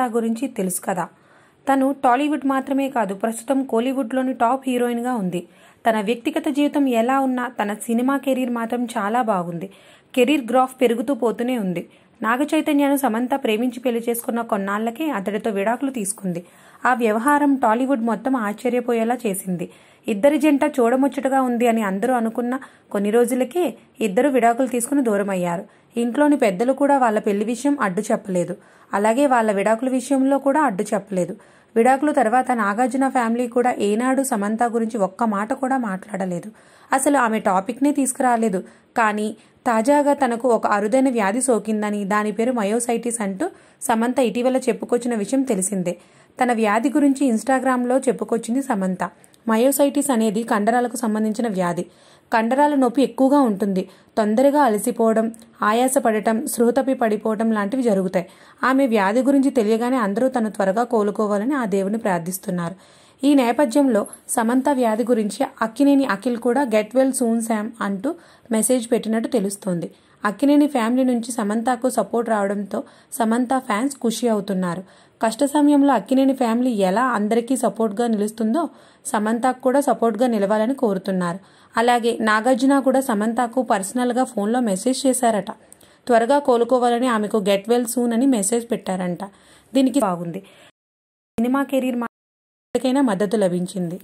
అజంతా గురించి తెలుసు కదా తను టాలీవుడ్ మాత్రమే కాదు ప్రస్తుతం కోలీవుడ్లోని టాప్ హీరోయిన్గా ఉంది తన వ్యక్తిగత జీవితం ఎలా ఉన్నా తన సినిమా కెరీర్ మాత్రం చాలా బాగుంది కెరీర్ గ్రాఫ్ పెరుగుతూ పోతూనే ఉంది నాగ చైతన్యను సమంత ప్రేమించి పెళ్లి చేసుకున్న కొన్నాళ్లకే అతడితో విడాకులు తీసుకుంది ఆ వ్యవహారం టాలీవుడ్ మొత్తం ఆశ్చర్యపోయేలా చేసింది ఇద్దరి జంట చూడముచ్చటగా ఉంది అని అందరూ అనుకున్న కొన్ని రోజులకే ఇద్దరు విడాకులు తీసుకుని దూరమయ్యారు ఇంట్లోని పెద్దలు కూడా వాళ్ళ పెళ్లి విషయం అడ్డు చెప్పలేదు అలాగే వాళ్ళ విడాకుల విషయంలో కూడా అడ్డు చెప్పలేదు విడాకుల తర్వాత నాగార్జున ఫ్యామిలీ కూడా ఏనాడు సమంత గురించి ఒక్క మాట కూడా మాట్లాడలేదు అసలు ఆమె టాపిక్నే తీసుకురాలేదు కానీ తాజాగా తనకు ఒక అరుదైన వ్యాధి సోకిందని దాని పేరు మయోసైటిస్ అంటూ సమంత ఇటీవల చెప్పుకొచ్చిన విషయం తెలిసిందే తన వ్యాధి గురించి ఇన్స్టాగ్రామ్లో చెప్పుకొచ్చింది సమంత మయోసైటిస్ అనేది కండరాలకు సంబంధించిన వ్యాధి కండరాల నొప్పి ఎక్కువగా ఉంటుంది తొందరగా అలసిపోవడం ఆయాసపడటం సృహతపి పడిపోవడం లాంటివి జరుగుతాయి ఆమె వ్యాధి గురించి తెలియగానే అందరూ తను త్వరగా కోలుకోవాలని ఆ దేవుని ప్రార్థిస్తున్నారు ఈ నేపథ్యంలో సమంత వ్యాధి గురించి అక్కినేని అఖిల్ కూడా గెట్ వెల్ సూన్ శామ్ అంటూ మెసేజ్ పెట్టినట్టు తెలుస్తోంది అక్కినేని ఫ్యామిలీ నుంచి సమంతకు సపోర్ట్ రావడంతో సమంత ఫ్యాన్స్ ఖుషి అవుతున్నారు కష్ట సమయంలో అక్కినేని ఫ్యామిలీ ఎలా అందరికీ సపోర్ట్గా నిలుస్తుందో సమంతకు కూడా సపోర్ట్గా నిలవాలని కోరుతున్నారు అలాగే నాగార్జున కూడా సమంతకు పర్సనల్గా ఫోన్లో మెసేజ్ చేశారట త్వరగా కోలుకోవాలని ఆమెకు గెట్ వెల్ సూన్ అని మెసేజ్ పెట్టారంట దీనికి బాగుంది సినిమా కెరీర్ ఇప్పటికైనా మద్దతు లభించింది